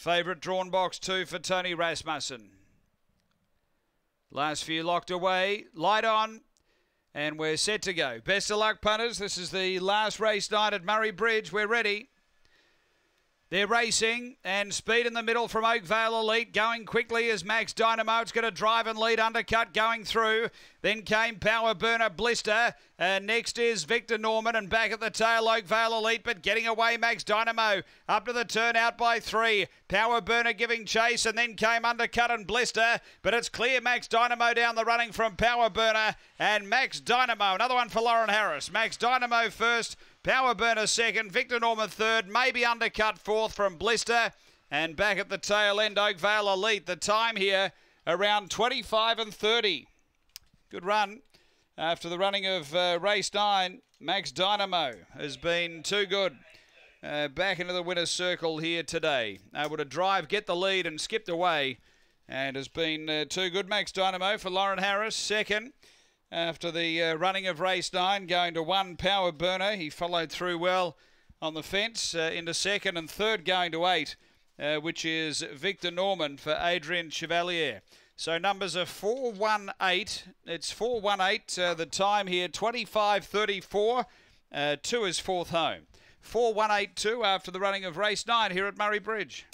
Favourite drawn box two for Tony Rasmussen. Last few locked away. Light on. And we're set to go. Best of luck, punters. This is the last race night at Murray Bridge. We're ready. They're racing and speed in the middle from Oakvale Elite. Going quickly As Max Dynamo. It's going to drive and lead undercut going through. Then came Power Burner Blister. Uh, next is Victor Norman and back at the tail Oakvale Elite, but getting away Max Dynamo. Up to the turnout by three. Power Burner giving chase and then came undercut and Blister, but it's clear Max Dynamo down the running from Power Burner and Max Dynamo. Another one for Lauren Harris. Max Dynamo first, Power Burner second, Victor Norman third, maybe undercut fourth from Blister. And back at the tail end, Oakvale Elite. The time here around 25 and 30. Good run. After the running of uh, race nine, Max Dynamo has been too good. Uh, back into the winner's circle here today. Able to drive, get the lead, and skipped away. And has been uh, too good. Max Dynamo for Lauren Harris, second. After the uh, running of race nine, going to one power burner. He followed through well on the fence uh, into second and third, going to eight, uh, which is Victor Norman for Adrian Chevalier. So numbers are 418. It's 418 uh, the time here, 25.34. Uh, two is fourth home. 4182 after the running of race nine here at Murray Bridge.